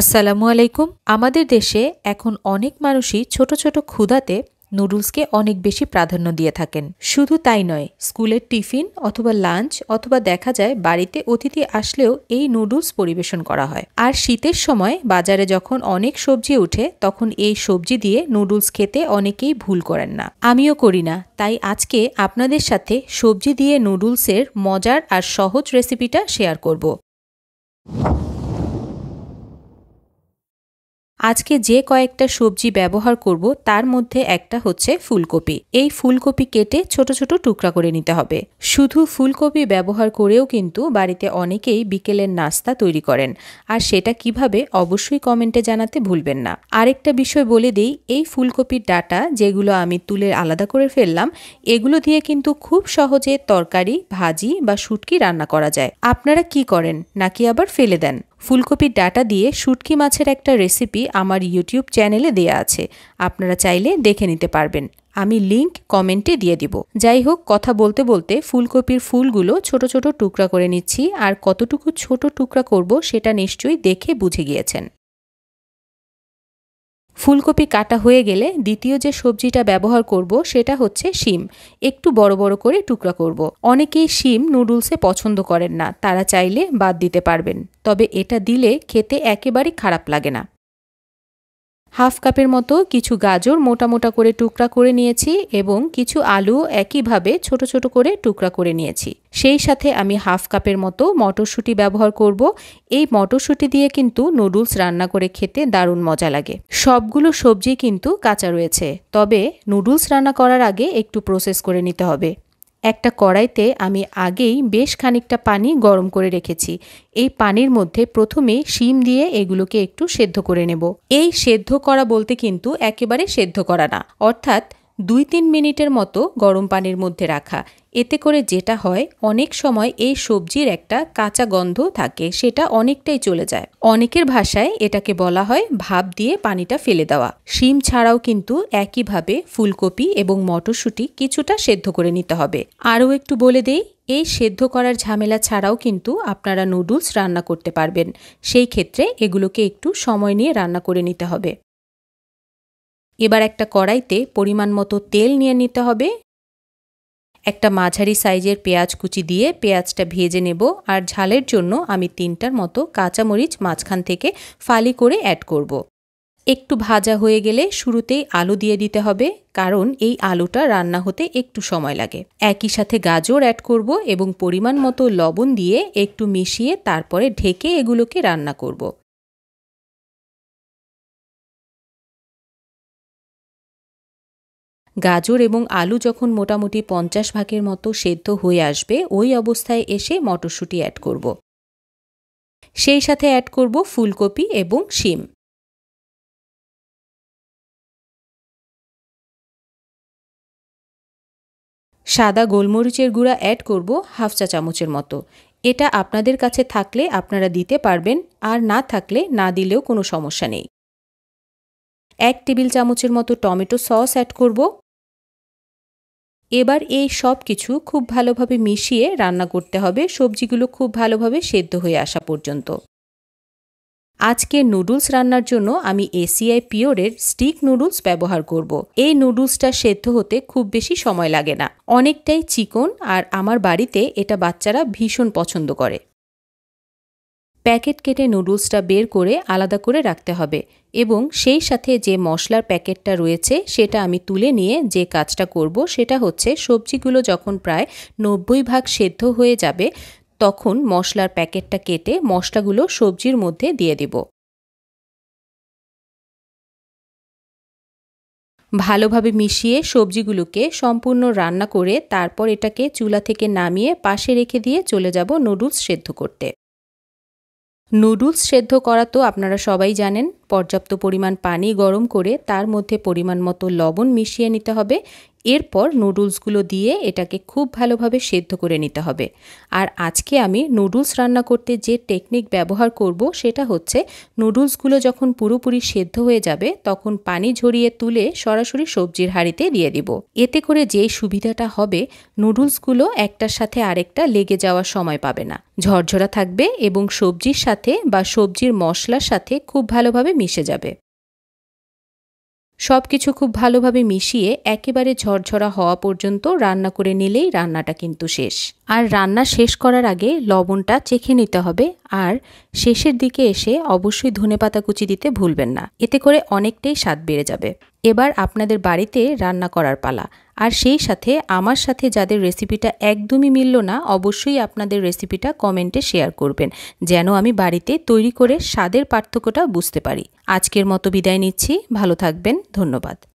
আসসালামু আলাইকুম আমাদের দেশে এখন অনেক মানুষই ছোট ছোট ক্ষুধাতে নুডলসকে অনেক বেশি প্রাধান্য দিয়ে থাকেন শুধু তাই নয় স্কুলের টিফিন অথবা লাঞ্চ অথবা দেখা যায় বাড়িতে অতিথি আসলেও এই নুডলস পরিবেশন করা হয় আর শীতের সময় বাজারে যখন অনেক সবজি ওঠে তখন এই সবজি দিয়ে নুডলস খেতে অনেকেই ভুল করেন না আমিও করি না তাই আজকে আপনাদের সাথে সবজি দিয়ে নুডলসের মজার আর সহজ রেসিপিটা শেয়ার করব আজকে যে কয়েকটা সবজি ব্যবহার করব তার মধ্যে একটা হচ্ছে ফুলকপি এই ফুলকপি কেটে ছোট ছোট টুকরা করে নিতে হবে শুধু ফুলকপি ব্যবহার করেও কিন্তু বাড়িতে অনেকেই বিকেলের নাস্তা তৈরি করেন আর সেটা কিভাবে অবশ্যই কমেন্টে জানাতে ভুলবেন না আরেকটা বিষয় বলে দিই এই ফুলকপির ডাটা যেগুলো আমি তুলে আলাদা করে ফেললাম এগুলো দিয়ে কিন্তু খুব সহজে তরকারি ভাজি বা শুটকি রান্না করা যায় আপনারা কি করেন নাকি আবার ফেলে দেন ফুলকপির ডাটা দিয়ে শুটকি মাছের একটা রেসিপি আমার ইউটিউব চ্যানেলে দেয়া আছে আপনারা চাইলে দেখে নিতে পারবেন আমি লিংক কমেন্টে দিয়ে দিব যাই হোক কথা বলতে বলতে ফুলকপির ফুলগুলো ছোট ছোট টুকরা করে নিচ্ছি আর কতটুকু ছোট টুকরা করব সেটা নিশ্চয়ই দেখে বুঝে গিয়েছেন ফুলকপি কাটা হয়ে গেলে দ্বিতীয় যে সবজিটা ব্যবহার করব সেটা হচ্ছে শিম একটু বড় বড় করে টুকরা করব। অনেকেই শিম নুডলসে পছন্দ করেন না তারা চাইলে বাদ দিতে পারবেন তবে এটা দিলে খেতে একেবারে খারাপ লাগে না হাফ কাপের মতো কিছু গাজর মোটা মোটা করে টুকরা করে নিয়েছি এবং কিছু আলু একইভাবে ছোট ছোট করে টুকরা করে নিয়েছি সেই সাথে আমি হাফ কাপের মতো মটরশুঁটি ব্যবহার করব এই মটরশুঁটি দিয়ে কিন্তু নুডলস রান্না করে খেতে দারুণ মজা লাগে সবগুলো সবজি কিন্তু কাঁচা রয়েছে তবে নুডলস রান্না করার আগে একটু প্রসেস করে নিতে হবে একটা কড়াইতে আমি আগেই বেশ খানিকটা পানি গরম করে রেখেছি এই পানির মধ্যে প্রথমে শিম দিয়ে এগুলোকে একটু সেদ্ধ করে নেব এই সেদ্ধ করা বলতে কিন্তু একেবারে সেদ্ধ করা না অর্থাৎ দুই তিন মিনিটের মতো গরম পানির মধ্যে রাখা এতে করে যেটা হয় অনেক সময় এই সবজির একটা কাঁচা গন্ধ থাকে সেটা অনেকটাই চলে যায় অনেকের ভাষায় এটাকে বলা হয় ভাপ দিয়ে পানিটা ফেলে দেওয়া শিম ছাড়াও কিন্তু একইভাবে ফুলকপি এবং মটরশুঁটি কিছুটা সেদ্ধ করে নিতে হবে আরও একটু বলে দেই এই সেদ্ধ করার ঝামেলা ছাড়াও কিন্তু আপনারা নুডলস রান্না করতে পারবেন সেই ক্ষেত্রে এগুলোকে একটু সময় নিয়ে রান্না করে নিতে হবে এবার একটা কড়াইতে পরিমাণ মতো তেল নিয়ে নিতে হবে একটা মাঝারি সাইজের পেঁয়াজ কুচি দিয়ে পেঁয়াজটা ভেজে নেব আর ঝালের জন্য আমি তিনটার মতো কাঁচামরিচ মাঝখান থেকে ফালি করে অ্যাড করব। একটু ভাজা হয়ে গেলে শুরুতেই আলু দিয়ে দিতে হবে কারণ এই আলুটা রান্না হতে একটু সময় লাগে একই সাথে গাজর অ্যাড করব এবং পরিমাণ মতো লবণ দিয়ে একটু মিশিয়ে তারপরে ঢেকে এগুলোকে রান্না করব। গাজর এবং আলু যখন মোটামুটি পঞ্চাশ ভাগের মতো সেদ্ধ হয়ে আসবে ওই অবস্থায় এসে মটরশুঁটি অ্যাড করব সেই সাথে অ্যাড করব ফুলকপি এবং শিম সাদা গোলমরিচের গুঁড়া অ্যাড করব হাফ চা চামচের মতো এটা আপনাদের কাছে থাকলে আপনারা দিতে পারবেন আর না থাকলে না দিলেও কোনো সমস্যা নেই এক টেবিল চামচের মতো টমেটো সস অ্যাড করব এবার এই সব কিছু খুব ভালোভাবে মিশিয়ে রান্না করতে হবে সবজিগুলো খুব ভালোভাবে সেদ্ধ হয়ে আসা পর্যন্ত আজকে নুডলস রান্নার জন্য আমি এসিআই পিওরের স্টিক নুডলস ব্যবহার করব। এই নুডলসটা সেদ্ধ হতে খুব বেশি সময় লাগে না অনেকটাই চিকন আর আমার বাড়িতে এটা বাচ্চারা ভীষণ পছন্দ করে প্যাকেট কেটে নুডলসটা বের করে আলাদা করে রাখতে হবে এবং সেই সাথে যে মশলার প্যাকেটটা রয়েছে সেটা আমি তুলে নিয়ে যে কাজটা করব সেটা হচ্ছে সবজিগুলো যখন প্রায় নব্বই ভাগ সেদ্ধ হয়ে যাবে তখন মশলার প্যাকেটটা কেটে মশলাগুলো সবজির মধ্যে দিয়ে দেব ভালোভাবে মিশিয়ে সবজিগুলোকে সম্পূর্ণ রান্না করে তারপর এটাকে চুলা থেকে নামিয়ে পাশে রেখে দিয়ে চলে যাব নুডলস সেদ্ধ করতে নুডলস সেদ্ধ করা তো আপনারা সবাই জানেন পর্যাপ্ত পরিমাণ পানি গরম করে তার মধ্যে পরিমাণ মতো লবণ মিশিয়ে নিতে হবে এরপর নুডলসগুলো দিয়ে এটাকে খুব ভালোভাবে সেদ্ধ করে নিতে হবে আর আজকে আমি নুডলস রান্না করতে যে টেকনিক ব্যবহার করব সেটা হচ্ছে নুডলসগুলো যখন পুরোপুরি সেদ্ধ হয়ে যাবে তখন পানি ঝরিয়ে তুলে সরাসরি সবজির হাঁড়িতে দিয়ে দিব এতে করে যেই সুবিধাটা হবে নুডলসগুলো একটার সাথে আরেকটা লেগে যাওয়ার সময় পাবে না ঝরঝরা থাকবে এবং সবজির সাথে বা সবজির মশলার সাথে খুব ভালোভাবে মিশে যাবে সব কিছু খুব ভালোভাবে মিশিয়ে একেবারে ঝরঝরা হওয়া পর্যন্ত রান্না করে নিলেই রান্নাটা কিন্তু শেষ আর রান্না শেষ করার আগে লবণটা চেখে নিতে হবে আর শেষের দিকে এসে অবশ্যই ধনেপাতা কুচি দিতে ভুলবেন না এতে করে অনেকটাই স্বাদ বেড়ে যাবে এবার আপনাদের বাড়িতে রান্না করার পালা আর সেই সাথে আমার সাথে যাদের রেসিপিটা একদমই মিলল না অবশ্যই আপনাদের রেসিপিটা কমেন্টে শেয়ার করবেন যেন আমি বাড়িতে তৈরি করে স্বাদের পার্থক্যটা বুঝতে পারি আজকের মতো বিদায় নিচ্ছি ভালো থাকবেন ধন্যবাদ